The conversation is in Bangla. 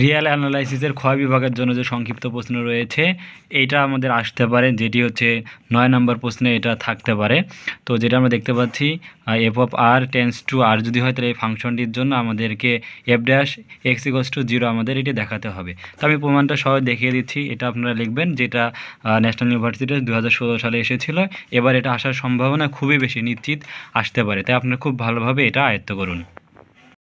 রিয়াল অ্যানালাইসিসের ক্ষয় বিভাগের জন্য যে সংক্ষিপ্ত প্রশ্ন রয়েছে এটা আমাদের আসতে পারে যেটি হচ্ছে নয় নম্বর প্রশ্নে এটা থাকতে পারে তো যেটা আমরা দেখতে পাচ্ছি F of R tends to R যদি হয় তাহলে এই ফাংশনটির জন্য আমাদেরকে F dash X X to zero আমাদের এটি দেখাতে হবে তো আমি প্রমাণটা সহ দেখিয়ে দিচ্ছি এটা আপনারা লিখবেন যেটা ন্যাশনাল ইউনিভার্সিটি দু সালে এসেছিল এবার এটা আসার সম্ভাবনা খুবই বেশি নিশ্চিত আসতে পারে তাই আপনারা খুব ভালোভাবে এটা আয়ত্ত করুন